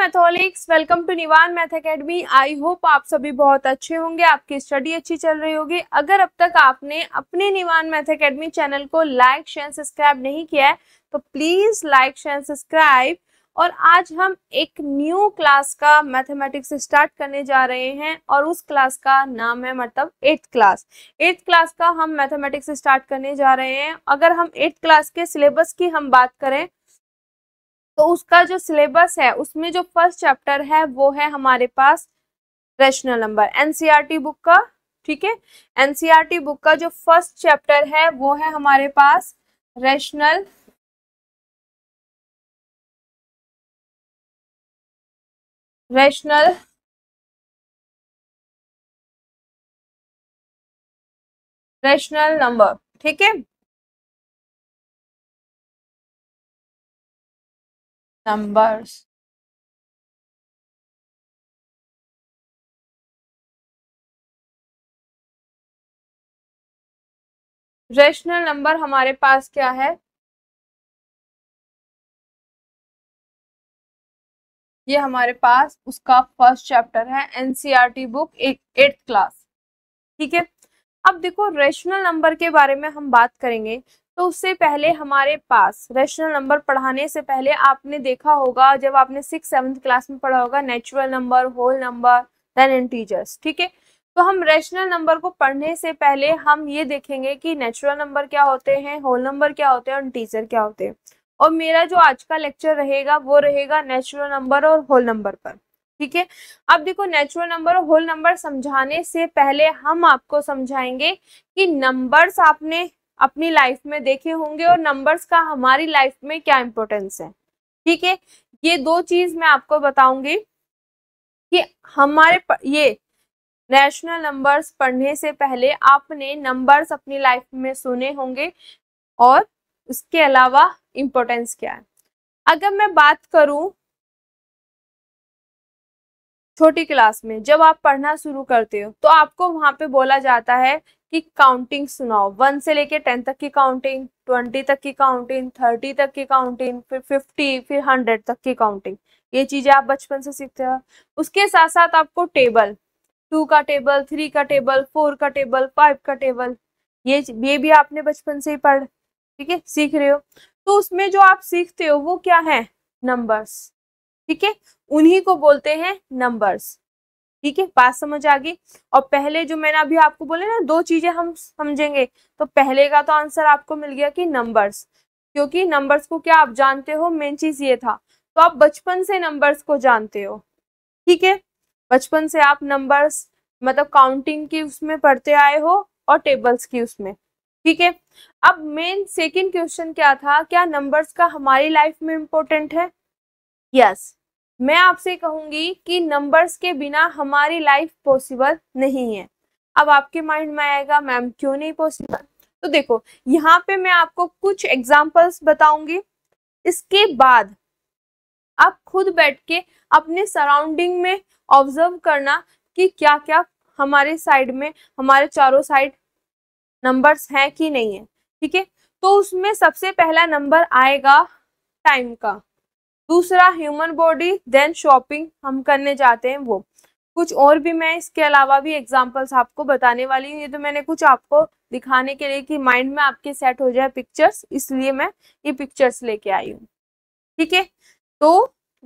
मैथोलिक्स welcome to Nivan math academy I hope आप सभी बहुत अच्छे होंगे आपकी स्टडी अच्छी चल रही होगी अगर अब तक आपने अपने निवान मैथ एकेडमी चैनल को लाइक शेयर सब्सक्राइब नहीं किया है तो प्लीज लाइक शेयर सब्सक्राइब और आज हम एक न्यू क्लास का मैथमेटिक्स स्टार्ट करने जा रहे हैं और उस क्लास का नाम है मतलब एट्थ क्लास एट्थ क्लास का हम मैथमेटिक्स स्टार्ट करने जा रहे हैं अगर हम एट्थ क्लास के सिलेबस की हम बात करें तो उसका जो सिलेबस है उसमें जो फर्स्ट चैप्टर है वो है हमारे पास rational number NCERT book e का ठीक है एनसीईआरटी बुक e का जो फर्स्ट चैप्टर है वो है हमारे पास रेशनल रेशनल रेशनल नंबर ठीक है numbers रेशनल नंबर हमारे पास क्या है ये हमारे पास उसका फर्स्ट चैप्टर है एनसीईआरटी बुक e एक एट्थ क्लास ठीक है अब देखो रेशनल नंबर के बारे में हम बात करेंगे तो उससे पहले हमारे पास रेशनल नंबर पढ़ाने से पहले आपने देखा होगा जब आपने सिक्स सेवन्थ क्लास में पढ़ा होगा natural number whole number then integers ठीक है तो हम रेशनल नंबर को पढ़ने से पहले हम ये देखेंगे कि नेचुरल नंबर क्या होते हैं होल नंबर क्या होते हैं और इंटीजर क्या होते हैं और मेरा जो आज का लेक्चर रहेगा वो रहेगा नेचुरल नंबर और होल नंबर पर ठीक है अब देखो नेचुरल नंबर और होल नंबर समझाने से पहले हम आपको समझाएंगे कि नंबर्स आपने अपनी लाइफ में देखे होंगे और नंबर्स का हमारी लाइफ में क्या इंपॉर्टेंस है ठीक है ये दो चीज मैं आपको बताऊंगी कि हमारे ये नेशनल नंबर्स पढ़ने से पहले आपने नंबर्स अपनी लाइफ में सुने होंगे और उसके अलावा इम्पोर्टेंस क्या है अगर मैं बात करूं छोटी क्लास में जब आप पढ़ना शुरू करते हो तो आपको वहां पे बोला जाता है की काउंटिंग सुनाओ वन से लेके टेन तक की काउंटिंग ट्वेंटी तक की काउंटिंग थर्टी तक की काउंटिंग फिर फिफ्टी फिर हंड्रेड तक की काउंटिंग ये चीजें आप बचपन से सीखते हो उसके साथ साथ आपको टेबल टू का टेबल थ्री का टेबल फोर का टेबल फाइव का टेबल ये ये भी आपने बचपन से ही पढ़ ठीक है सीख रहे हो तो उसमें जो आप सीखते हो वो क्या है नंबर्स ठीक है उन्हीं को बोलते हैं नंबर्स ठीक है बात समझ आ गई और पहले जो मैंने अभी आपको बोले ना दो चीजें हम समझेंगे तो पहले का तो आंसर आपको मिल गया कि नंबर्स क्योंकि नंबर्स को क्या आप जानते हो मेन चीज ये था तो आप बचपन से नंबर्स को जानते हो ठीक है बचपन से आप नंबर्स मतलब काउंटिंग की उसमें पढ़ते आए हो और टेबल्स की उसमें ठीक है अब मेन सेकेंड क्वेश्चन क्या था क्या नंबर्स का हमारी लाइफ में इम्पोर्टेंट है यस yes. मैं आपसे कहूंगी कि नंबर्स के बिना हमारी लाइफ पॉसिबल नहीं है अब आपके माइंड में आएगा मैम क्यों नहीं पॉसिबल तो देखो यहाँ पे मैं आपको कुछ एग्जाम्पल्स बताऊंगी इसके बाद आप खुद बैठ के अपने सराउंडिंग में ऑब्जर्व करना कि क्या क्या हमारे साइड में हमारे चारों साइड नंबर्स हैं कि नहीं है ठीक है तो उसमें सबसे पहला नंबर आएगा टाइम का दूसरा ह्यूमन बॉडी देन शॉपिंग हम करने जाते हैं वो कुछ और भी मैं इसके अलावा भी एग्जाम्पल्स आपको बताने वाली हूँ ये तो मैंने कुछ आपको दिखाने के लिए कि माइंड में आपके सेट हो जाए पिक्चर्स इसलिए मैं ये पिक्चर्स लेके आई हूँ ठीक है तो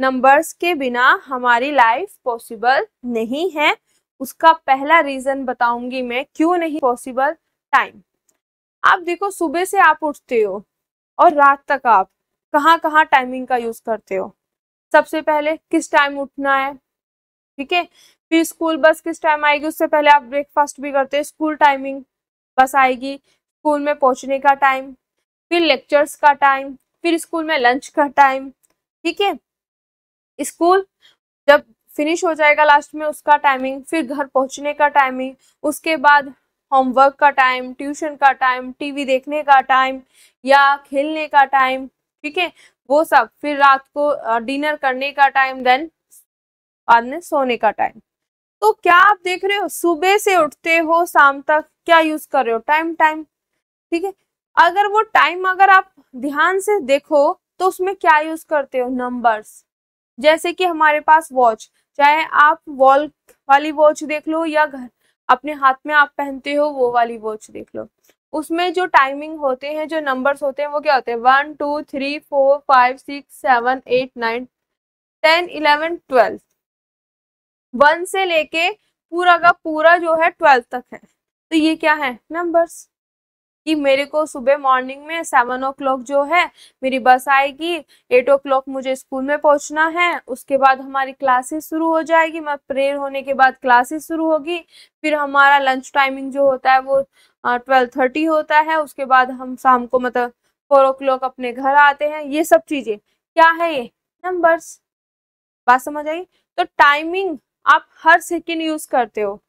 नंबर्स के बिना हमारी लाइफ पॉसिबल नहीं है उसका पहला रीजन बताऊंगी मैं क्यों नहीं पॉसिबल टाइम आप देखो सुबह से आप उठते हो और रात तक आप कहाँ कहाँ टाइमिंग का यूज करते हो सबसे पहले किस टाइम उठना है ठीक है फिर स्कूल बस किस टाइम आएगी उससे पहले आप ब्रेकफास्ट भी करते हो स्कूल टाइमिंग बस आएगी स्कूल में पहुंचने का टाइम फिर लेक्चर्स का टाइम फिर स्कूल में लंच का टाइम ठीक है स्कूल जब फिनिश हो जाएगा लास्ट में उसका टाइमिंग फिर घर पहुंचने का टाइमिंग उसके बाद होमवर्क का टाइम ट्यूशन का टाइम टीवी देखने का टाइम या खेलने का टाइम ठीक है वो सब फिर रात को डिनर करने का टाइम देन बाद में सोने का टाइम तो क्या आप देख रहे हो सुबह से उठते हो शाम तक क्या यूज कर रहे हो टाइम टाइम ठीक है अगर वो टाइम अगर आप ध्यान से देखो तो उसमें क्या यूज करते हो नंबर्स जैसे कि हमारे पास वॉच चाहे आप वॉल वाली वॉच देख लो या घर अपने हाथ में आप पहनते हो वो वाली वॉच देख लो उसमें जो टाइमिंग होते हैं जो नंबर्स होते हैं वो क्या होते हैं one two three four five six seven eight nine ten eleven twelfth one से लेके पूरा का पूरा जो है ट्वेल्थ तक है तो ये क्या है नंबर्स कि मेरे को सुबह मॉर्निंग में सेवन ओ क्लॉक जो है मेरी बस आएगी एट ओ क्लॉक मुझे स्कूल में पहुंचना है उसके बाद हमारी क्लासेस शुरू हो जाएगी मैं प्रेयर होने के बाद क्लासेस शुरू होगी फिर हमारा लंच टाइमिंग जो होता है वो ट्वेल्व थर्टी होता है उसके बाद हम शाम को मतलब फोर ओ क्लॉक अपने घर आते हैं ये सब चीज़ें क्या है ये नंबर्स बात समझ आई तो टाइमिंग आप हर सेकेंड यूज करते हो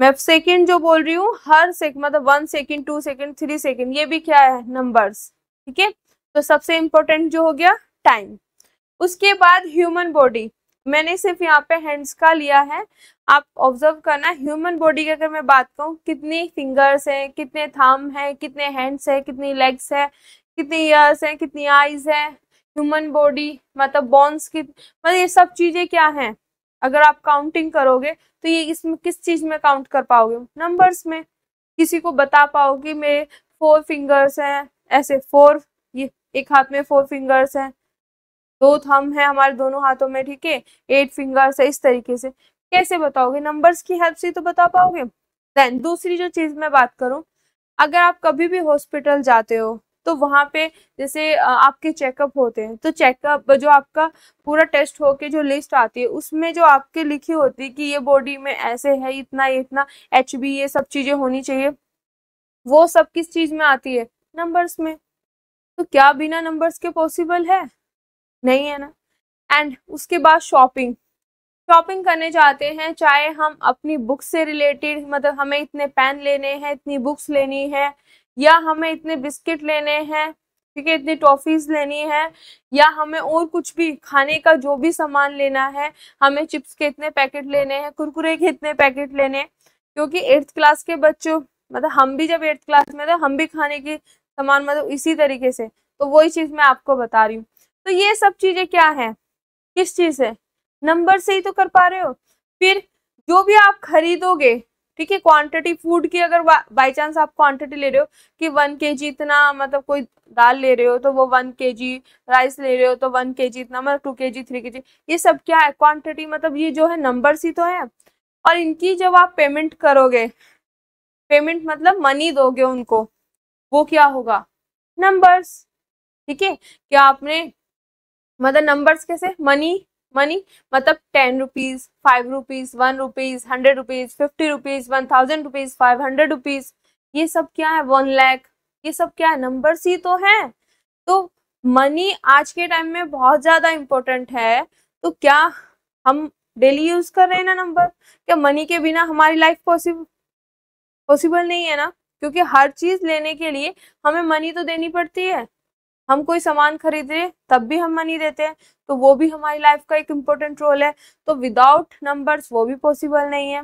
मैं सेकेंड जो बोल रही हूँ हर सेकेंड मतलब one second two second three second ये भी क्या है नंबर्स ठीक है तो सबसे इम्पोर्टेंट जो हो गया टाइम उसके बाद ह्यूमन बॉडी मैंने सिर्फ यहाँ पे हैंड्स का लिया है आप ऑब्जर्व करना ह्यूमन बॉडी की अगर मैं बात करूँ कितनी फिंगर्स हैं कितने थाम हैं कितने हैंड्स हैं कितनी लेग्स है कितनी ईयर्स हैं कितनी आईज है ह्यूमन बॉडी मतलब बॉन्स की मतलब ये सब चीज़ें क्या हैं अगर आप काउंटिंग करोगे तो ये इसमें किस चीज़ में काउंट कर पाओगे नंबर्स में किसी को बता पाओगे मेरे फोर फिंगर्स हैं ऐसे फोर ये एक हाथ में फोर फिंगर्स हैं दो थम है हमारे दोनों हाथों में ठीक है एट फिंगर्स है इस तरीके से कैसे बताओगे नंबर्स की हेल्प से तो बता पाओगे देन दूसरी जो चीज मैं बात करूँ अगर आप कभी भी हॉस्पिटल जाते हो तो वहाँ पे जैसे आपके चेकअप होते हैं तो चेकअप जो आपका पूरा टेस्ट होके जो लिस्ट आती है उसमें जो आपके लिखी होती है कि ये बॉडी में ऐसे है इतना इतना एच बी ये सब चीज़ें होनी चाहिए वो सब किस चीज़ में आती है नंबर्स में तो क्या बिना नंबर्स के पॉसिबल है नहीं है ना एंड उसके बाद शॉपिंग शॉपिंग करने जाते हैं चाहे हम अपनी बुक्स से रिलेटेड मतलब हमें इतने पेन लेने हैं इतनी बुक्स लेनी है या हमें इतने बिस्किट लेने हैं ठीक है इतनी टॉफ़ीज़ लेनी है या हमें और कुछ भी खाने का जो भी सामान लेना है हमें चिप्स के इतने पैकेट लेने हैं कुरकुरे के इतने पैकेट लेने हैं क्योंकि एट्थ क्लास के बच्चों मतलब हम भी जब एट्थ क्लास में थे हम भी खाने के सामान मतलब इसी तरीके से तो वही चीज़ मैं आपको बता रही हूँ तो ये सब चीजें क्या है किस चीज है नंबर से ही तो कर पा रहे हो फिर जो भी आप खरीदोगे ठीक है क्वांटिटी फूड की अगर बाई चांस आप क्वांटिटी ले रहे हो कि वन के जी इतना मतलब कोई दाल ले रहे हो तो वो वन के जी राइस ले रहे हो तो वन के जी इतना मतलब टू के जी थ्री के जी ये सब क्या है क्वांटिटी मतलब ये जो है नंबर ही तो है और इनकी जब आप पेमेंट करोगे पेमेंट मतलब मनी दोगे उनको वो क्या होगा नंबर्स ठीक है क्या आपने मतलब नंबर्स कैसे मनी मनी मतलब ten rupees five rupees one rupees hundred rupees fifty rupees one thousand rupees five hundred rupees ये सब क्या है वन लैख ये सब क्या है नंबर्स ही तो है तो मनी आज के टाइम में बहुत ज्यादा इम्पोर्टेंट है तो क्या हम डेली यूज कर रहे हैं ना नंबर क्या मनी के बिना हमारी लाइफ पॉसिबल पॉसिबल नहीं है ना क्योंकि हर चीज लेने के लिए हमें मनी तो देनी पड़ती है हम कोई सामान खरीद रहे तब भी हम मनी देते हैं तो वो भी हमारी लाइफ का एक इम्पोर्टेंट रोल है तो विदाउट नंबर्स वो भी पॉसिबल नहीं है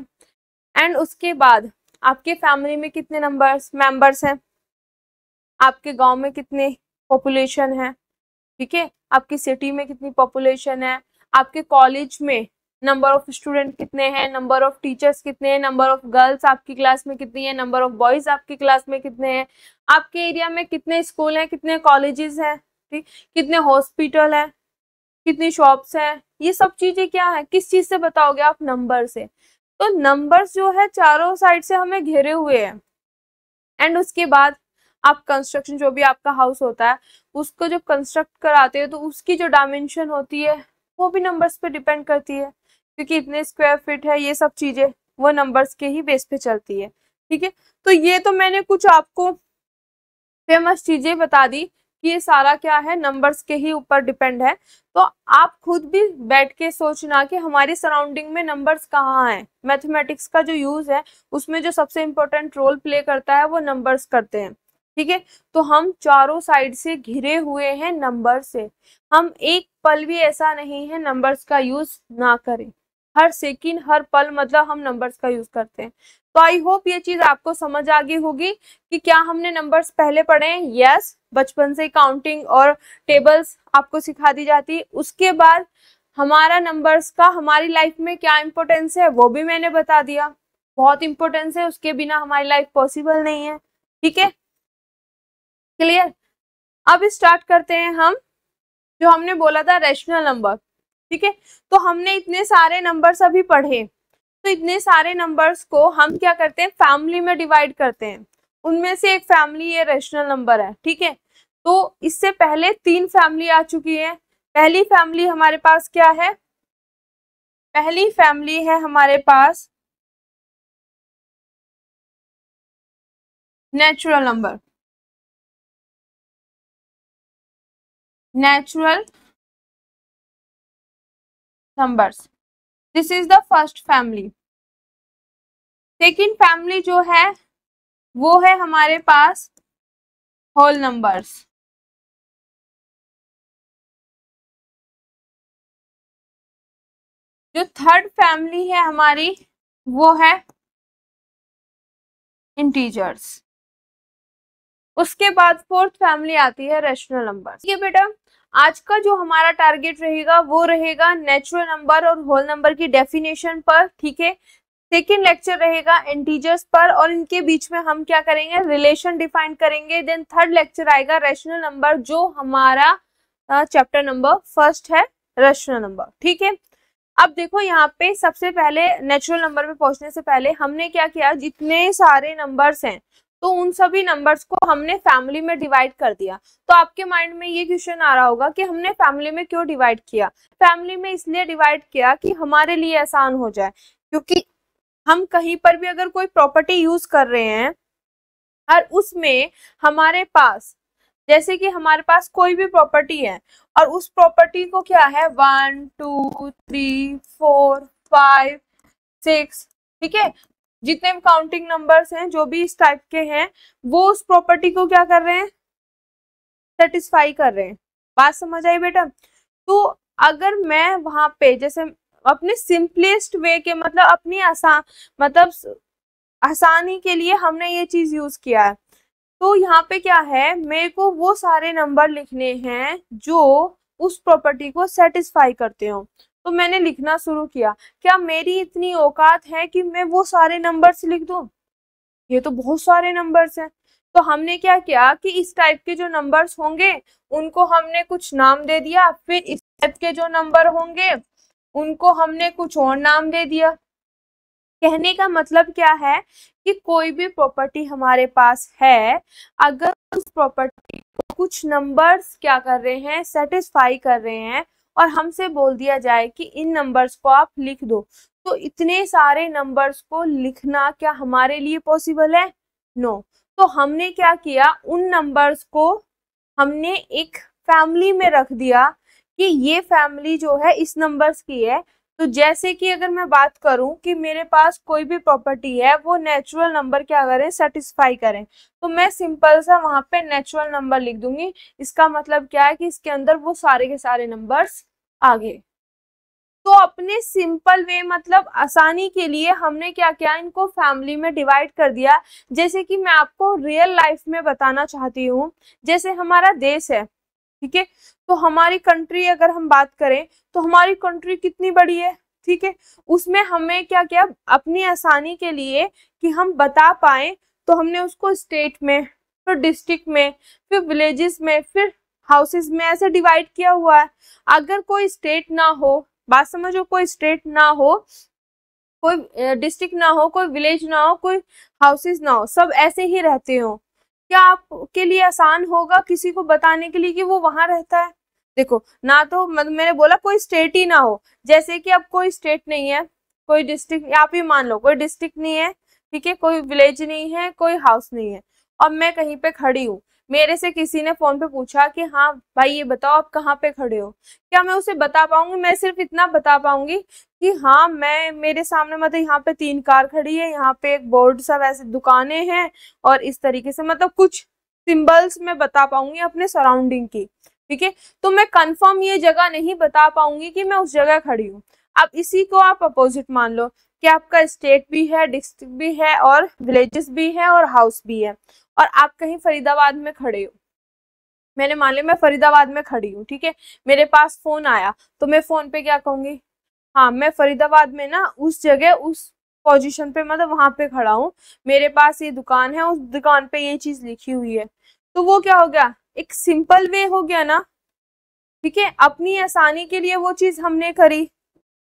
एंड उसके बाद आपके फैमिली में कितने नंबर्स मेंबर्स हैं आपके गांव में कितने पॉपुलेशन है ठीक है आपकी सिटी में कितनी पॉपुलेशन है आपके कॉलेज में नंबर ऑफ स्टूडेंट कितने हैं नंबर ऑफ टीचर्स कितने हैं नंबर ऑफ गर्ल्स आपकी क्लास में कितनी है नंबर ऑफ बॉयज आपकी क्लास में कितने हैं आपके एरिया में कितने स्कूल हैं कितने कॉलेजेस हैं ठीक कितने हॉस्पिटल हैं कितनी शॉप्स हैं ये सब चीजें क्या है किस चीज से बताओगे आप नंबर से तो नंबर्स जो है चारों साइड से हमें घेरे हुए हैं एंड उसके बाद आप कंस्ट्रक्शन जो भी आपका हाउस होता है उसको जब कंस्ट्रक्ट कराते हैं तो उसकी जो डायमेंशन होती है वो भी नंबर्स पे डिपेंड करती है क्योंकि इतने स्क्वायर फिट है ये सब चीज़ें वो नंबर्स के ही बेस पे चलती है ठीक है तो ये तो मैंने कुछ आपको फेमस चीज़ें बता दी कि ये सारा क्या है नंबर्स के ही ऊपर डिपेंड है तो आप खुद भी बैठ के सोचना कि हमारी सराउंडिंग में नंबर्स कहाँ हैं मैथमेटिक्स का जो यूज़ है उसमें जो सबसे इम्पोर्टेंट रोल प्ले करता है वो नंबर्स करते हैं ठीक है तो हम चारों साइड से घिरे हुए हैं नंबर से हम एक पल भी ऐसा नहीं है नंबर्स का यूज ना करें हर सेकेंड हर पल मतलब हम नंबर्स का यूज करते हैं तो आई होप ये चीज आपको समझ आ गई होगी कि क्या हमने नंबर्स पहले पढ़े हैं यस बचपन से काउंटिंग और टेबल्स आपको सिखा दी जाती उसके बाद हमारा नंबर्स का हमारी लाइफ में क्या इंपॉर्टेंस है वो भी मैंने बता दिया बहुत इंपॉर्टेंस है उसके बिना हमारी लाइफ पॉसिबल नहीं है ठीक है क्लियर अब स्टार्ट करते हैं हम जो हमने बोला था रेशनल नंबर ठीक है तो हमने इतने सारे नंबर्स अभी पढ़े तो इतने सारे नंबर्स को हम क्या करते हैं फैमिली में डिवाइड करते हैं उनमें से एक फैमिली ये रेशनल नंबर है ठीक है तो इससे पहले तीन फैमिली आ चुकी है पहली फैमिली हमारे पास क्या है पहली फैमिली है हमारे पास natural number natural numbers this is the first family second family जो है वो है हमारे पास होल नंबर्स जो थर्ड फैमिली है हमारी वो है इंटीजर्स उसके बाद फोर्थ फैमिली आती है रेशनल नंबर्स ये बेटा आज का जो हमारा टारगेट रहेगा वो रहेगा नेचुरल नंबर और होल नंबर की डेफिनेशन पर ठीक है सेकेंड लेक्चर रहेगा इंटीजर्स पर और इनके बीच में हम क्या करेंगे रिलेशन डिफाइन करेंगे देन थर्ड लेक्चर आएगा रेशनल नंबर जो हमारा चैप्टर नंबर फर्स्ट है रेशनल नंबर ठीक है अब देखो यहाँ पे सबसे पहले नेचुरल नंबर पे पहुंचने से पहले हमने क्या किया जितने सारे नंबर्स हैं तो उन सभी नंबर्स को हमने फैमिली में डिवाइड कर दिया तो आपके माइंड में ये क्वेश्चन आ रहा होगा कि हमने फैमिली में क्यों डिवाइड किया फैमिली में इसलिए डिवाइड किया कि हमारे लिए आसान हो जाए क्योंकि हम कहीं पर भी अगर कोई प्रॉपर्टी यूज कर रहे हैं और उसमें हमारे पास जैसे कि हमारे पास कोई भी प्रॉपर्टी है और उस प्रॉपर्टी को क्या है one two three four five six ठीक है जितने भी काउंटिंग नंबर्स हैं जो भी इस टाइप के हैं वो उस प्रॉपर्टी को क्या कर रहे हैं सेटिस्फाई कर रहे हैं बात समझ आई बेटा तो अगर मैं वहां पे जैसे अपने सिंपलेस्ट वे के मतलब अपनी आसान मतलब आसानी के लिए हमने ये चीज यूज किया है तो यहाँ पे क्या है मेरे को वो सारे नंबर लिखने हैं जो उस प्रॉपर्टी को सेटिस्फाई करते हो तो मैंने लिखना शुरू किया क्या मेरी इतनी औकात है कि मैं वो सारे नंबर्स लिख दूँ ये तो बहुत सारे नंबर्स हैं तो हमने क्या किया कि इस टाइप के जो नंबर्स होंगे उनको हमने कुछ नाम दे दिया फिर इस टाइप के जो नंबर होंगे उनको हमने कुछ और नाम दे दिया कहने का मतलब क्या है कि कोई भी प्रॉपर्टी हमारे पास है अगर उस प्रॉपर्टी को कुछ नंबर्स क्या कर रहे हैं सेटिस्फाई कर रहे हैं और हमसे बोल दिया जाए कि इन नंबर्स को आप लिख दो तो इतने सारे नंबर्स को लिखना क्या हमारे लिए पॉसिबल है नो no. तो हमने क्या किया उन नंबर्स को हमने एक फैमिली में रख दिया कि ये फैमिली जो है इस नंबर्स की है तो जैसे कि अगर मैं बात करूं कि मेरे पास कोई भी प्रॉपर्टी है वो नेचुरल नंबर क्या करें सेटिस्फाई करें तो मैं सिंपल सा वहां पे नेचुरल नंबर लिख दूंगी इसका मतलब क्या है कि इसके अंदर वो सारे के सारे नंबर्स आ गए तो अपने सिंपल वे मतलब आसानी के लिए हमने क्या किया इनको फैमिली में डिवाइड कर दिया जैसे कि मैं आपको रियल लाइफ में बताना चाहती हूँ जैसे हमारा देश है ठीक है तो हमारी कंट्री अगर हम बात करें तो हमारी कंट्री कितनी बड़ी है ठीक है उसमें हमें क्या क्या अपनी आसानी के लिए कि हम बता पाए तो हमने उसको स्टेट में फिर डिस्ट्रिक्ट में फिर विलेजेस में फिर हाउसेस में ऐसे डिवाइड किया हुआ है अगर कोई स्टेट ना हो बात समझो कोई स्टेट ना हो कोई डिस्ट्रिक्ट ना हो कोई विलेज ना हो कोई हाउसेस ना हो सब ऐसे ही रहते हो क्या आपके लिए आसान होगा किसी को बताने के लिए कि वो वहां रहता है देखो ना तो मतलब मैंने बोला कोई स्टेट ही ना हो जैसे कि अब कोई स्टेट नहीं है कोई डिस्ट्रिक्ट आप ही मान लो कोई डिस्ट्रिक्ट नहीं है ठीक है कोई विलेज नहीं है कोई हाउस नहीं है अब मैं कहीं पे खड़ी हूँ मेरे से किसी ने फोन पे पूछा कि हाँ भाई ये बताओ आप कहाँ पे खड़े हो क्या मैं उसे बता पाऊंगी मैं सिर्फ इतना बता पाऊंगी कि हाँ मैं मेरे सामने मतलब यहाँ पे तीन कार खड़ी है यहाँ पे एक बोर्ड सा वैसे दुकानें हैं और इस तरीके से मतलब कुछ सिंबल्स मैं बता पाऊंगी अपने सराउंडिंग की ठीक है तो मैं कंफर्म ये जगह नहीं बता पाऊंगी कि मैं उस जगह खड़ी हूँ अब इसी को आप अपोजिट मान लो कि आपका स्टेट भी है डिस्ट्रिक्ट भी है और विलेजेस भी है और हाउस भी है और आप कहीं फरीदाबाद में खड़े हो मैंने मान लिया मैं फरीदाबाद में खड़ी हूँ ठीक है मेरे पास फोन आया तो मैं फोन पे क्या कहूंगी हाँ मैं फरीदाबाद में ना उस जगह उस पोजीशन पे मतलब वहां पे खड़ा हूँ मेरे पास ये दुकान है उस दुकान पे ये चीज लिखी हुई है तो वो क्या हो गया एक सिंपल वे हो गया ना ठीक है अपनी आसानी के लिए वो चीज हमने करी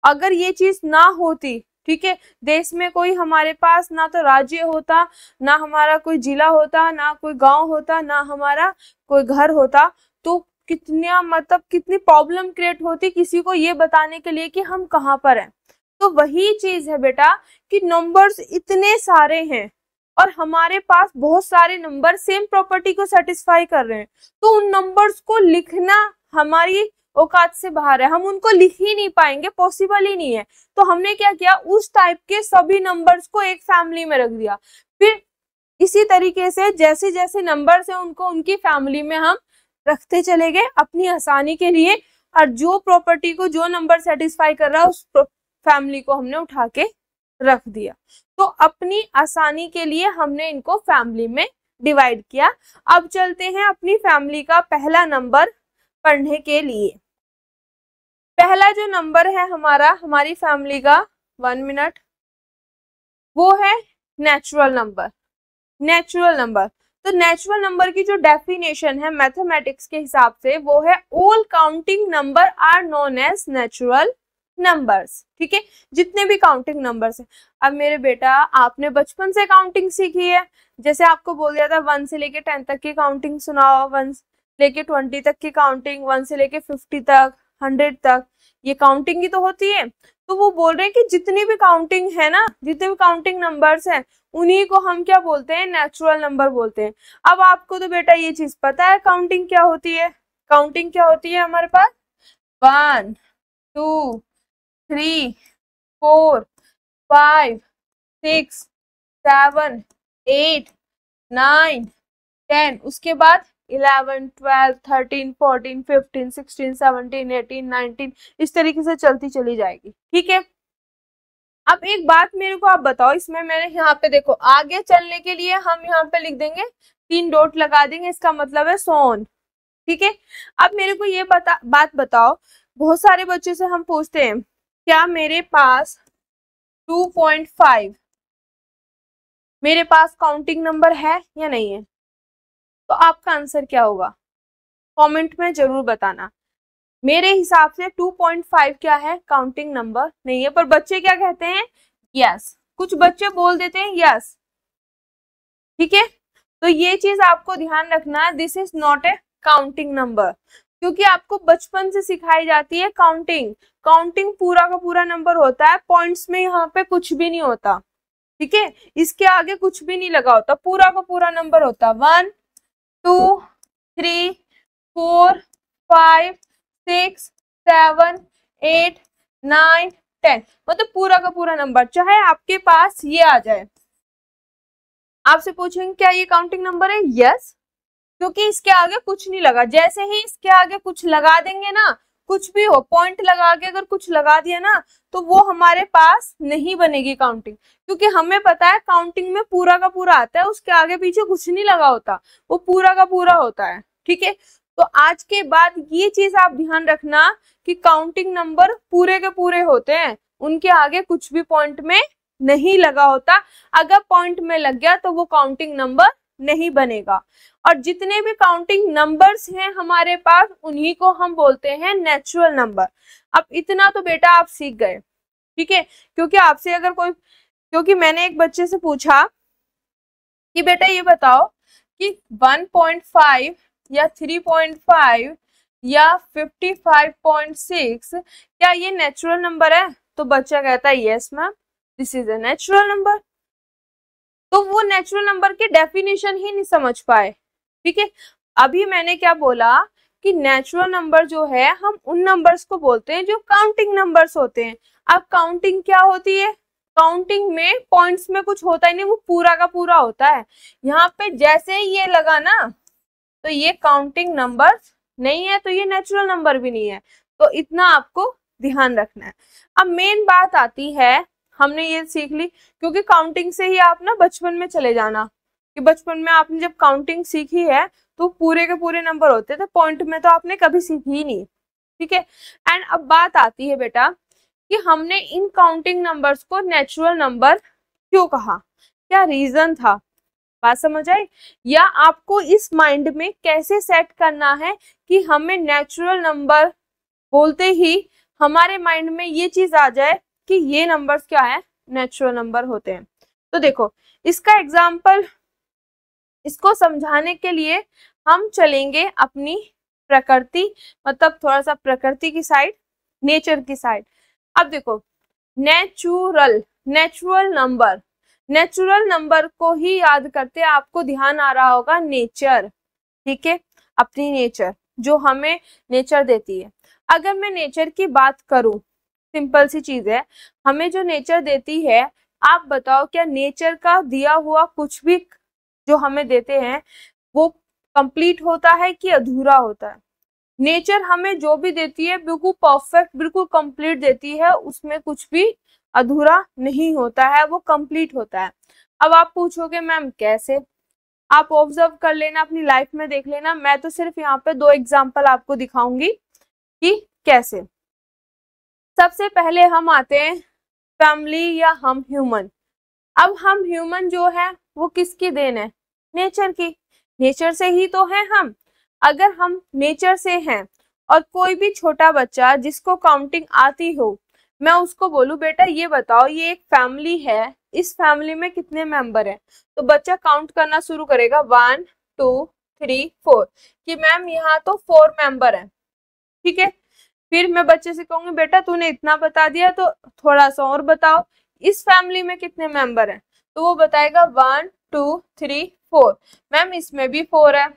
अगर ये चीज ना होती ठीक है देश में कोई हमारे पास ना तो राज्य होता ना हमारा कोई जिला होता ना कोई गांव होता ना हमारा कोई घर होता तो कितना मतलब कितनी प्रॉब्लम क्रिएट होती किसी को ये बताने के लिए कि हम कहाँ पर हैं तो वही चीज है बेटा कि नंबर्स इतने सारे हैं और हमारे पास बहुत सारे नंबर सेम प्रॉपर्टी को सेटिस्फाई कर रहे हैं तो उन नंबर्स को लिखना हमारी औकात से बाहर है हम उनको लिख ही नहीं पाएंगे पॉसिबल ही नहीं है तो हमने क्या किया उस टाइप के सभी नंबर्स को एक फैमिली में रख दिया फिर इसी तरीके से जैसे जैसे नंबर्स हैं उनको उनकी फैमिली में हम रखते चले गए अपनी आसानी के लिए और जो प्रॉपर्टी को जो नंबर सेटिस्फाई कर रहा है उस फैमिली को हमने उठा के रख दिया तो अपनी आसानी के लिए हमने इनको फैमिली में डिवाइड किया अब चलते हैं अपनी फैमिली का पहला नंबर पढ़ने के लिए पहला जो नंबर है हमारा हमारी फैमिली का वन मिनट वो है नेचुरल नंबर नेचुरल नंबर तो नेचुरल नंबर की जो डेफिनेशन है मैथमेटिक्स के हिसाब से वो है all counting number are known as natural numbers ठीक है जितने भी काउंटिंग नंबर्स हैं अब मेरे बेटा आपने बचपन से काउंटिंग सीखी है जैसे आपको बोल दिया था वन से लेके टेन तक की काउंटिंग सुनाओ वन लेके ट्वेंटी तक की काउंटिंग वन से लेके फिफ्टी तक हंड्रेड तक ये काउंटिंग ही तो होती है तो वो बोल रहे हैं कि जितनी भी काउंटिंग है ना जितने भी काउंटिंग नंबर्स हैं उन्हीं को हम क्या बोलते हैं नेचुरल नंबर बोलते हैं अब आपको तो बेटा ये चीज पता है काउंटिंग क्या होती है काउंटिंग क्या होती है हमारे पास one two three four five six seven eight nine ten उसके बाद eleven twelve thirteen fourteen fifteen sixteen seventeen eighteen nineteen इस तरीके से चलती चली जाएगी ठीक है अब एक बात मेरे को आप बताओ इसमें मैंने यहाँ पे देखो आगे चलने के लिए हम यहाँ पे लिख देंगे तीन डोट लगा देंगे इसका मतलब है सोन ठीक है अब मेरे को ये बता बात बताओ बहुत सारे बच्चों से हम पूछते हैं क्या मेरे पास 2.5 मेरे पास काउंटिंग नंबर है या नहीं है तो आपका आंसर क्या होगा कमेंट में जरूर बताना मेरे हिसाब से 2.5 क्या है काउंटिंग नंबर नहीं है पर बच्चे क्या कहते हैं यस yes. कुछ बच्चे बोल देते हैं यस yes. ठीक है तो ये चीज आपको ध्यान रखना this is not a counting number क्योंकि आपको बचपन से सिखाई जाती है काउंटिंग काउंटिंग पूरा का पूरा नंबर होता है पॉइंट्स में यहाँ पे कुछ भी नहीं होता ठीक है इसके आगे कुछ भी नहीं लगा होता पूरा का पूरा नंबर होता one two three four five six seven eight nine ten मतलब पूरा का पूरा नंबर चाहे आपके पास ये आ जाए आपसे पूछेंगे क्या ये काउंटिंग नंबर है यस क्योंकि इसके आगे कुछ नहीं लगा जैसे ही इसके आगे कुछ लगा देंगे ना कुछ भी हो पॉइंट लगा के अगर कुछ लगा दिया ना तो वो हमारे पास नहीं बनेगी काउंटिंग क्योंकि हमें पता है काउंटिंग में पूरा का पूरा आता है उसके आगे पीछे कुछ नहीं लगा होता वो पूरा का पूरा होता है ठीक है तो आज के बाद ये चीज आप ध्यान रखना कि काउंटिंग नंबर पूरे के पूरे होते हैं उनके आगे कुछ भी पॉइंट में नहीं लगा होता अगर पॉइंट में लग गया तो वो काउंटिंग नंबर नहीं बनेगा और जितने भी काउंटिंग नंबर्स हैं हमारे पास उन्हीं को हम बोलते हैं नेचुरल नंबर अब इतना तो बेटा आप सीख गए ठीक है क्योंकि आपसे अगर कोई क्योंकि मैंने एक बच्चे से पूछा कि बेटा ये बताओ कि 1.5 या 3.5 या 55.6 क्या ये नेचुरल नंबर है तो बच्चा कहता है yes ma'am this is a natural number तो वो नेचुरल नंबर की डेफिनेशन ही नहीं समझ पाए ठीक है अभी मैंने क्या बोला कि नेचुरल नंबर जो है हम उन नंबर्स को बोलते हैं जो काउंटिंग नंबर्स होते हैं अब काउंटिंग क्या होती है काउंटिंग में पॉइंट्स में कुछ होता ही नहीं वो पूरा का पूरा होता है यहाँ पे जैसे ही ये लगा ना तो ये काउंटिंग नंबर नहीं है तो ये नेचुरल नंबर भी नहीं है तो इतना आपको ध्यान रखना है अब मेन बात आती है हमने ये सीख ली क्योंकि काउंटिंग से ही आप ना बचपन में चले जाना कि बचपन में आपने जब काउंटिंग सीखी है तो पूरे के पूरे नंबर होते थे पॉइंट में तो आपने कभी सीखी ही नहीं ठीक है एंड अब बात आती है बेटा कि हमने इन काउंटिंग नंबर्स को नेचुरल नंबर क्यों कहा क्या रीजन था बात समझ आई या आपको इस माइंड में कैसे सेट करना है कि हमें नेचुरल नंबर बोलते ही हमारे माइंड में ये चीज आ जाए कि ये नंबर्स क्या है नेचुरल नंबर होते हैं तो देखो इसका एग्जाम्पल इसको समझाने के लिए हम चलेंगे अपनी प्रकृति मतलब थोड़ा सा प्रकृति की साइड नेचर की साइड अब देखो natural natural number natural number को ही याद करते आपको ध्यान आ रहा होगा नेचर ठीक है अपनी नेचर जो हमें नेचर देती है अगर मैं नेचर की बात करूं सिंपल सी चीज है हमें जो नेचर देती है आप बताओ क्या नेचर का दिया हुआ कुछ भी जो हमें देते हैं वो कंप्लीट होता है कि अधूरा होता है नेचर हमें जो भी देती है बिल्कुल परफेक्ट बिल्कुल कंप्लीट देती है उसमें कुछ भी अधूरा नहीं होता है वो कंप्लीट होता है अब आप पूछोगे मैम कैसे आप ऑब्जर्व कर लेना अपनी लाइफ में देख लेना मैं तो सिर्फ यहाँ पे दो एग्जाम्पल आपको दिखाऊंगी कि कैसे सबसे पहले हम आते हैं फैमिली या हम ह्यूमन अब हम ह्यूमन जो है वो किसकी देन है नेचर की नेचर से ही तो हैं हम अगर हम नेचर से हैं और कोई भी छोटा बच्चा जिसको काउंटिंग आती हो मैं उसको बोलूँ बेटा ये बताओ ये एक फैमिली है इस फैमिली में कितने मेंबर हैं तो बच्चा काउंट करना शुरू करेगा वन टू थ्री फोर कि मैम यहाँ तो फोर मेंबर हैं ठीक है फिर मैं बच्चे से कहूंगी बेटा तूने इतना बता दिया तो थोड़ा सा और बताओ इस फैमिली में कितने मेंबर हैं तो वो बताएगा one two three four ma'am इसमें भी फोर है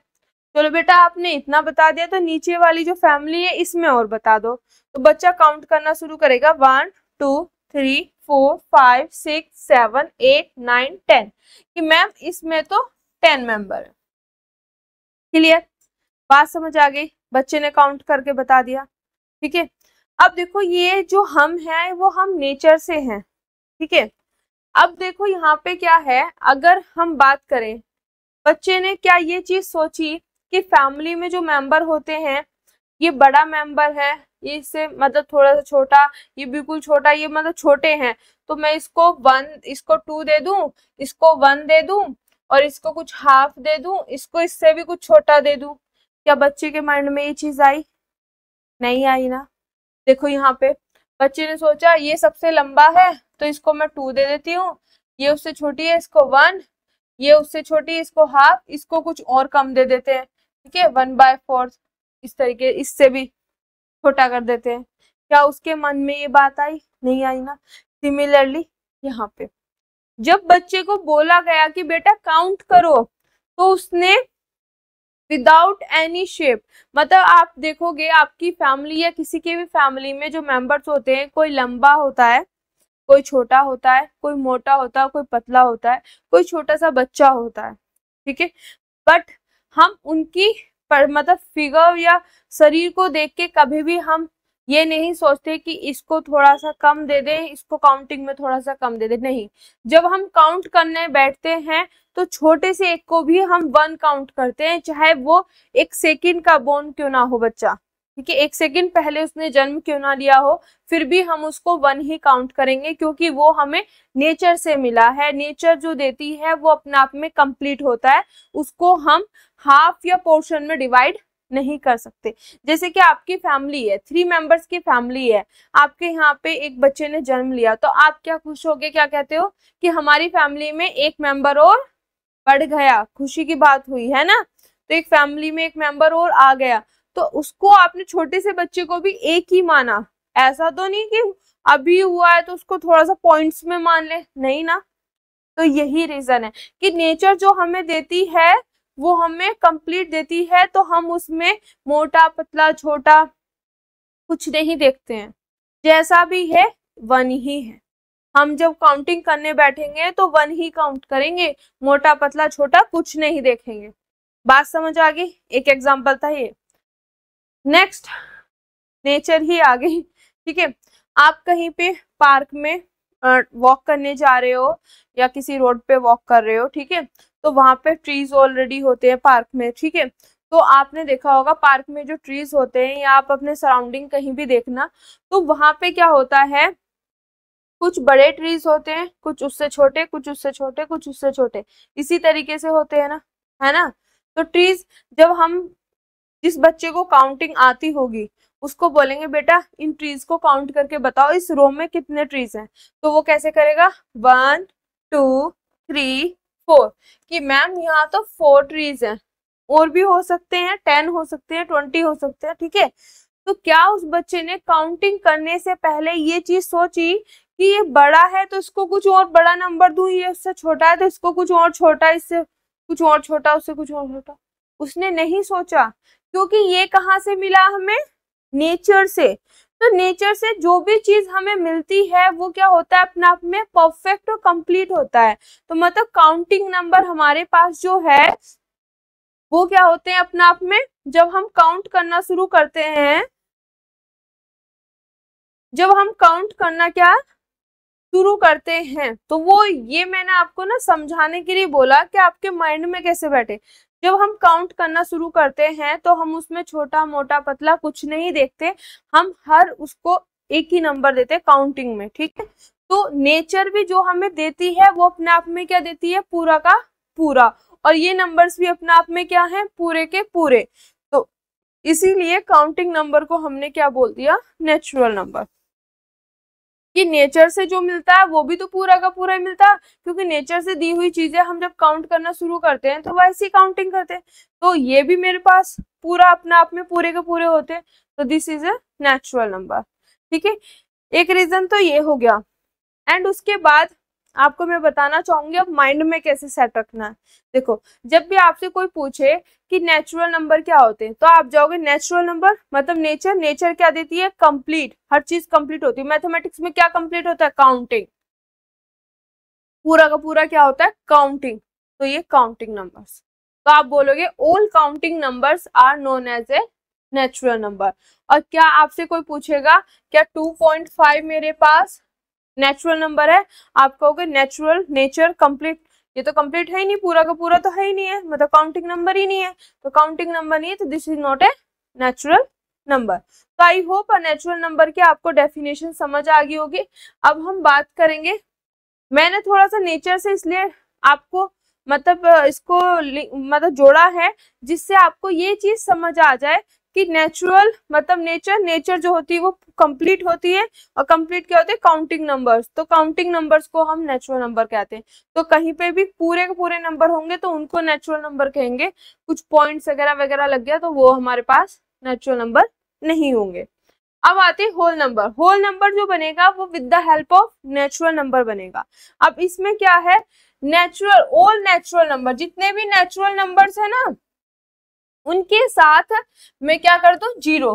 चलो तो बेटा आपने इतना बता दिया तो नीचे वाली जो फैमिली है इसमें और बता दो तो बच्चा काउंट करना शुरू करेगा one two three four five six seven eight nine ten कि मैम इसमें तो टेन मेंबर है क्लियर बात समझ आ गई बच्चे ने काउंट करके बता दिया ठीक है अब देखो ये जो हम हैं वो हम नेचर से हैं ठीक है अब देखो यहाँ पे क्या है अगर हम बात करें बच्चे ने क्या ये चीज सोची कि फैमिली में जो मेंबर होते हैं ये बड़ा मेंबर है ये इससे मतलब थोड़ा सा छोटा ये बिल्कुल छोटा ये मतलब छोटे हैं तो मैं इसको वन इसको टू दे दू इसको वन दे दू और इसको कुछ हाफ दे दू इसको इससे भी कुछ छोटा दे दू क्या बच्चे के माइंड में ये चीज आई नहीं आई ना देखो यहाँ पे बच्चे ने सोचा ये सबसे लंबा है तो इसको मैं टू दे देती हूँ ये उससे छोटी है इसको वन ये उससे छोटी इसको हाफ इसको कुछ और कम दे देते हैं ठीक है वन बाय फोर्थ इस तरीके इससे भी छोटा कर देते हैं क्या उसके मन में ये बात आई नहीं आई ना सिमिलरली यहाँ पे जब बच्चे को बोला गया कि बेटा काउंट करो तो उसने विदाउट एनी शेप मतलब आप देखोगे आपकी फैमिली या किसी के भी फैमिली में जो मेंबर्स होते हैं कोई लंबा होता है कोई छोटा होता है कोई मोटा होता है कोई पतला होता है कोई छोटा सा बच्चा होता है ठीक है बट हम उनकी पर मतलब फिगर या शरीर को देख के कभी भी हम ये नहीं सोचते कि इसको थोड़ा सा कम दे दें इसको काउंटिंग में थोड़ा सा कम दे दें नहीं जब हम काउंट करने बैठते हैं तो छोटे से एक को भी हम वन काउंट करते हैं चाहे वो एक सेकेंड का बोन क्यों ना हो बच्चा ठीक है एक सेकेंड पहले उसने जन्म क्यों ना लिया हो फिर भी हम उसको वन ही काउंट करेंगे क्योंकि वो हमें नेचर से मिला है नेचर जो देती है वो अपने आप में कंप्लीट होता है उसको हम हाफ या पोर्शन में डिवाइड नहीं कर सकते जैसे कि आपकी फैमिली है थ्री मेंबर्स की फैमिली है आपके यहाँ पे एक बच्चे ने जन्म लिया तो आप क्या खुश हो गए क्या कहते हो कि हमारी फैमिली में एक मेंबर और बढ़ गया खुशी की बात हुई है ना तो एक फैमिली में एक मेंबर और आ गया तो उसको आपने छोटे से बच्चे को भी एक ही माना ऐसा तो नहीं कि अभी हुआ है तो उसको थोड़ा सा पॉइंट्स में मान ले नहीं ना तो यही रीजन है कि नेचर जो हमें देती है वो हमें कंप्लीट देती है तो हम उसमें मोटा पतला छोटा कुछ नहीं देखते हैं जैसा भी है वन ही है हम जब काउंटिंग करने बैठेंगे तो वन ही काउंट करेंगे मोटा पतला छोटा कुछ नहीं देखेंगे बात समझ आ गई एक एग्जाम्पल था ये नेक्स्ट नेचर ही आ गई ठीक है आप कहीं पे पार्क में वॉक करने जा रहे हो या किसी रोड पे वॉक कर रहे हो ठीक है तो वहाँ पे ट्रीज ऑलरेडी होते हैं पार्क में ठीक है तो आपने देखा होगा पार्क में जो ट्रीज होते हैं या आप अपने सराउंडिंग कहीं भी देखना तो वहाँ पे क्या होता है कुछ बड़े ट्रीज होते हैं कुछ उससे छोटे कुछ उससे छोटे कुछ उससे छोटे इसी तरीके से होते हैं ना है ना तो ट्रीज जब हम जिस बच्चे को काउंटिंग आती होगी उसको बोलेंगे बेटा इन ट्रीज को काउंट करके बताओ इस रो में कितने ट्रीज हैं तो वो कैसे करेगा वन टू थ्री फोर कि मैम यहाँ तो फोर ट्रीज हैं और भी हो सकते हैं टेन हो सकते हैं ट्वेंटी हो सकते हैं ठीक है तो क्या उस बच्चे ने काउंटिंग करने से पहले ये चीज सोची कि ये बड़ा है तो इसको कुछ और बड़ा नंबर दू ये उससे छोटा है तो इसको कुछ और छोटा इससे कुछ और छोटा उससे कुछ और छोटा उसने नहीं सोचा क्योंकि ये कहाँ से मिला हमें नेचर से तो नेचर से जो भी चीज हमें मिलती है वो क्या होता है अपने आप में परफेक्ट और कंप्लीट होता है तो मतलब काउंटिंग नंबर हमारे पास जो है वो क्या होते हैं अपने आप में जब हम काउंट करना शुरू करते हैं जब हम काउंट करना क्या शुरू करते हैं तो वो ये मैंने आपको ना समझाने के लिए बोला कि आपके माइंड में कैसे बैठे जब हम काउंट करना शुरू करते हैं तो हम उसमें छोटा मोटा पतला कुछ नहीं देखते हम हर उसको एक ही नंबर देते हैं काउंटिंग में ठीक है तो नेचर भी जो हमें देती है वो अपने आप में क्या देती है पूरा का पूरा और ये नंबर्स भी अपने आप में क्या है पूरे के पूरे तो इसीलिए काउंटिंग नंबर को हमने क्या बोल दिया नेचुरल नंबर कि नेचर से जो मिलता है वो भी तो पूरा का पूरा ही मिलता है क्योंकि नेचर से दी हुई चीजें हम जब काउंट करना शुरू करते हैं तो वैसे ही काउंटिंग करते हैं तो ये भी मेरे पास पूरा अपने आप में पूरे के पूरे होते हैं तो this is a natural number ठीक है एक रीजन तो ये हो गया एंड उसके बाद आपको मैं बताना चाहूंगी अब माइंड में कैसे सेट रखना है देखो जब भी आपसे कोई पूछे कि नेचुरल नंबर क्या होते हैं तो आप जाओगे नेचुरल नंबर मतलब नेचर नेचर क्या देती है कंप्लीट हर चीज कंप्लीट होती है मैथमेटिक्स में क्या कंप्लीट होता है काउंटिंग पूरा का पूरा क्या होता है काउंटिंग तो ये काउंटिंग नंबर्स तो आप बोलोगे all counting numbers are known as a natural number और क्या आपसे कोई पूछेगा क्या फाइव मेरे पास नेचुरल नंबर है आप कहोगे नेचुरल नेचर कंप्लीट ये तो कंप्लीट है ही नहीं पूरा का पूरा तो है ही नहीं है मतलब काउंटिंग नंबर ही नहीं है तो काउंटिंग नंबर नहीं है तो this is not a natural number तो आई होप नेचुरल नंबर की आपको डेफिनेशन समझ आ गई होगी अब हम बात करेंगे मैंने थोड़ा सा नेचर से इसलिए आपको मतलब इसको मतलब जोड़ा है जिससे आपको ये चीज समझ आ जाए कि नेचुरल मतलब नेचर नेचर जो होती है वो कंप्लीट होती है और कंप्लीट क्या होते हैं काउंटिंग नंबर्स तो काउंटिंग नंबर्स को हम नेचुरल नंबर कहते हैं तो कहीं पे भी पूरे के पूरे नंबर होंगे तो उनको नेचुरल नंबर कहेंगे कुछ पॉइंट्स वगैरह वगैरह लग गया तो वो हमारे पास नेचुरल नंबर नहीं होंगे अब आते हैं होल नंबर होल नंबर जो बनेगा वो with the help of natural number बनेगा अब इसमें क्या है नेचुरल ऑल नेचुरल नंबर जितने भी नेचुरल नंबर्स है ना उनके साथ मैं क्या कर दू जीरो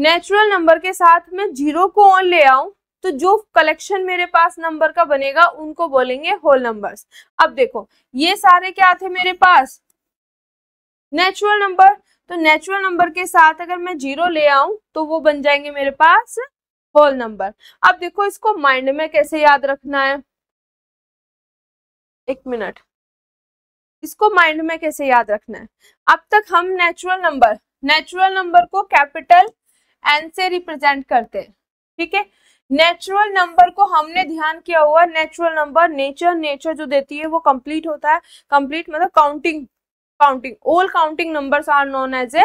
नेचुरल नंबर के साथ मैं जीरो को ऑन ले आऊं तो जो कलेक्शन मेरे पास नंबर का बनेगा उनको बोलेंगे होल नंबर्स अब देखो ये सारे क्या थे मेरे पास नेचुरल नंबर तो नेचुरल नंबर के साथ अगर मैं जीरो ले आऊं तो वो बन जाएंगे मेरे पास होल नंबर अब देखो इसको माइंड में कैसे याद रखना है एक मिनट इसको माइंड में कैसे याद रखना है अब तक हम नेचुरल नंबर नेचुरल नंबर को कैपिटल एन से रिप्रेजेंट करते हैं ठीक है नेचुरल नंबर को हमने ध्यान किया हुआ नेचुरल नंबर नेचर नेचर जो देती है वो कंप्लीट होता है कंप्लीट मतलब counting counting all counting numbers are known as a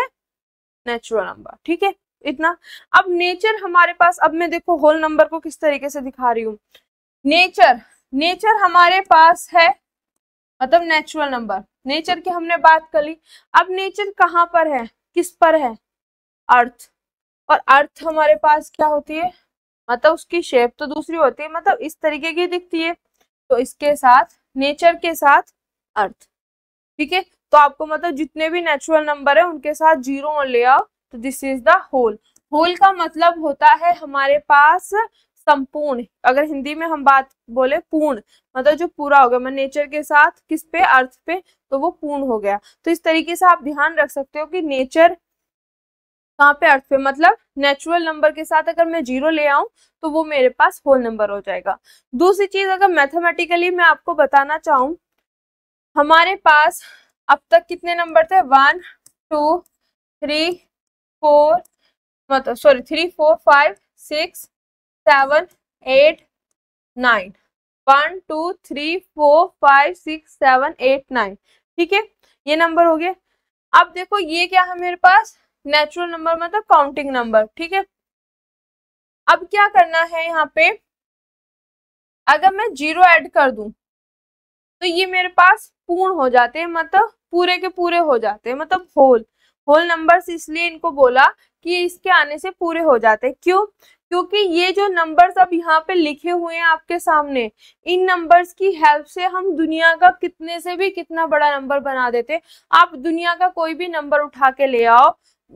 natural number ठीक है इतना अब नेचर हमारे पास अब मैं देखो होल नंबर को किस तरीके से दिखा रही हूँ नेचर नेचर हमारे पास है मतलब नेचुरल नंबर नेचर की हमने बात कर ली अब नेचर कहाँ पर है किस पर है अर्थ और अर्थ हमारे पास क्या होती है मतलब उसकी शेप तो दूसरी होती है मतलब इस तरीके की दिखती है तो इसके साथ नेचर के साथ अर्थ ठीक है तो आपको मतलब जितने भी नेचुरल नंबर है उनके साथ जीरो ले आओ तो this is the whole whole का मतलब होता है हमारे पास संपूर्ण अगर हिंदी में हम बात बोले पूर्ण मतलब जो पूरा हो गया मैं मतलब नेचर के साथ किस पे अर्थ पे तो वो पूर्ण हो गया तो इस तरीके से आप ध्यान रख सकते हो कि नेचर कहाँ पे अर्थ पे मतलब नेचुरल नंबर के साथ अगर मैं जीरो ले आऊं तो वो मेरे पास होल नंबर हो जाएगा दूसरी चीज अगर मैथमेटिकली मैं आपको बताना चाहूँ हमारे पास अब तक कितने नंबर थे वन टू थ्री फोर मतलब sorry three four five six seven eight nine one two three four five six seven eight nine ठीक है ये नंबर हो गया अब देखो ये क्या है मेरे पास नेचुरल नंबर मतलब काउंटिंग नंबर ठीक है अब क्या करना है यहाँ पे अगर मैं जीरो ऐड कर दूं तो ये मेरे पास पूर्ण हो जाते हैं मतलब पूरे के पूरे हो जाते हैं मतलब होल होल नंबर्स इसलिए इनको बोला कि इसके आने से पूरे हो जाते क्यों क्योंकि ये जो नंबर्स अब यहाँ पे लिखे हुए हैं आपके सामने इन नंबर्स की हेल्प से हम दुनिया का कितने से भी कितना बड़ा नंबर बना देते आप दुनिया का कोई भी नंबर उठा के ले आओ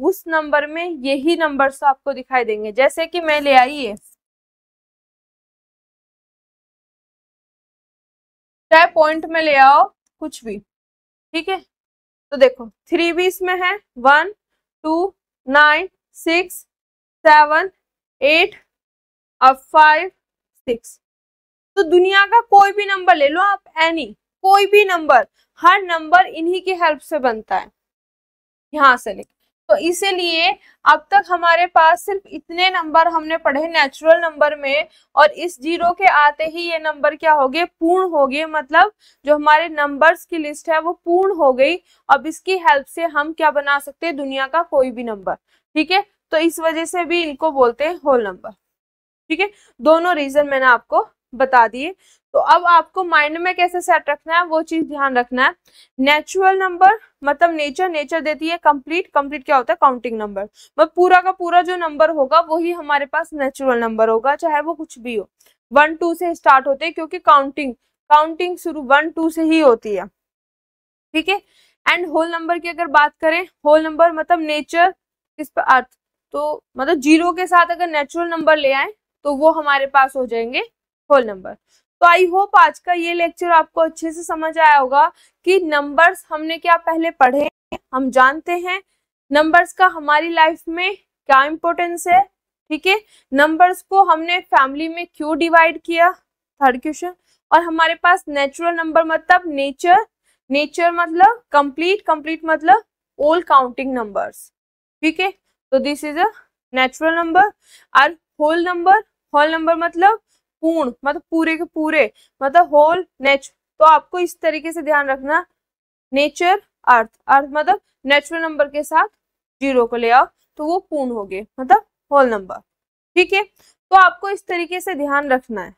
उस नंबर में यही नंबर्स आपको दिखाई देंगे जैसे कि मैं ले आई ये चाहे पॉइंट में ले आओ कुछ भी ठीक है तो देखो थ्री भी इसमें है one two nine six seven eight और फाइव सिक्स तो दुनिया का कोई भी नंबर ले लो आप एनी कोई भी नंबर हर नंबर इन्हीं की हेल्प से बनता है यहां से लिख तो इसीलिए अब तक हमारे पास सिर्फ इतने नंबर हमने पढ़े नेचुरल नंबर में और इस जीरो के आते ही ये नंबर क्या हो गए पूर्ण हो गए मतलब जो हमारे नंबर्स की लिस्ट है वो पूर्ण हो गई अब इसकी हेल्प से हम क्या बना सकते हैं दुनिया का कोई भी नंबर ठीक है तो इस वजह से भी इनको बोलते हैं होल नंबर ठीक है दोनों रीजन मैंने आपको बता दिए तो अब आपको माइंड में कैसे सेट रखना है वो चीज ध्यान रखना है नेचुरल नंबर मतलब नेचर नेचर देती है कंप्लीट कंप्लीट क्या होता है काउंटिंग नंबर मतलब पूरा का पूरा जो नंबर होगा वही हमारे पास नेचुरल नंबर होगा चाहे वो कुछ भी हो वन टू से स्टार्ट होते हैं क्योंकि काउंटिंग काउंटिंग शुरू वन टू से ही होती है ठीक है एंड होल नंबर की अगर बात करें होल नंबर मतलब नेचर किस पर अर्थ तो मतलब जीरो के साथ अगर नेचुरल नंबर ले आए तो वो हमारे पास हो जाएंगे होल नंबर तो आई होप आज का ये लेक्चर आपको अच्छे से समझ आया होगा कि नंबर्स हमने क्या पहले पढ़े हम जानते हैं नंबर्स का हमारी लाइफ में क्या इम्पोर्टेंस है ठीक है नंबर्स को हमने फैमिली में क्यों डिवाइड किया थर्ड क्वेश्चन और हमारे पास नेचुरल नंबर मतलब नेचर नेचर मतलब कंप्लीट कंप्लीट मतलब ओल काउंटिंग नंबर्स ठीक है तो this is a natural number और होल नंबर होल नंबर मतलब पूर्ण मतलब पूरे के पूरे मतलब होल नेचर तो आपको इस तरीके से ध्यान रखना नेचर अर्थ अर्थ मतलब नेचुरल नंबर के साथ जीरो को ले आओ तो वो पूर्ण हो गए मतलब होल नंबर ठीक है तो आपको इस तरीके से ध्यान रखना है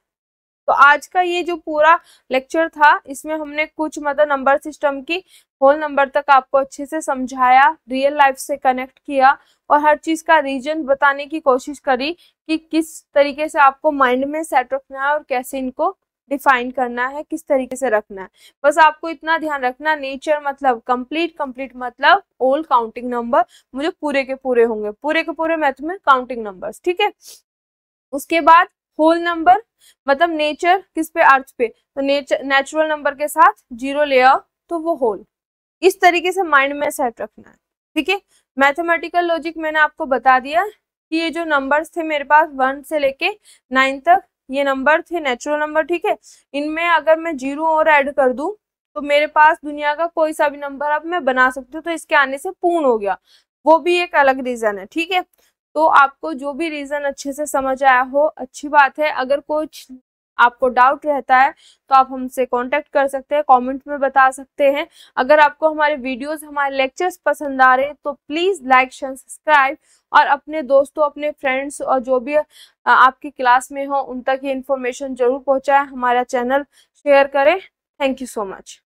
तो आज का ये जो पूरा लेक्चर था इसमें हमने कुछ मतलब नंबर सिस्टम की होल नंबर तक आपको अच्छे से समझाया रियल लाइफ से कनेक्ट किया और हर चीज़ का रीजन बताने की कोशिश करी कि किस तरीके से आपको माइंड में सेट रखना है और कैसे इनको डिफाइन करना है किस तरीके से रखना है बस आपको इतना ध्यान रखना नेचर मतलब कंप्लीट कंप्लीट मतलब ओल्ड काउंटिंग नंबर मुझे पूरे के पूरे होंगे पूरे के पूरे मैथ में काउंटिंग नंबर्स ठीक है उसके बाद होल नंबर मतलब नेचर किस पे अर्थ पे तो नेचर नेचुरल नंबर के साथ जीरो ले आओ तो वो होल इस तरीके से माइंड में सेट रखना है ठीक है मैथमेटिकल लॉजिक मैंने आपको बता दिया कि ये जो नंबर्स थे मेरे पास वन से लेके नाइन तक ये नंबर थे नेचुरल नंबर ठीक है इनमें अगर मैं जीरो और ऐड कर दूं तो मेरे पास दुनिया का कोई सा भी नंबर अब मैं बना सकती हूँ तो इसके आने से पूर्ण हो गया वो भी एक अलग रीजन है ठीक है तो आपको जो भी रीज़न अच्छे से समझ आया हो अच्छी बात है अगर कुछ आपको डाउट रहता है तो आप हमसे कांटेक्ट कर सकते हैं कमेंट में बता सकते हैं अगर आपको हमारे वीडियोस हमारे लेक्चर्स पसंद आ रहे हैं तो प्लीज़ लाइक शेयर सब्सक्राइब और अपने दोस्तों अपने फ्रेंड्स और जो भी आपकी क्लास में हो उन तक ये इन्फॉर्मेशन जरूर पहुँचाएं हमारा चैनल शेयर करें थैंक यू सो मच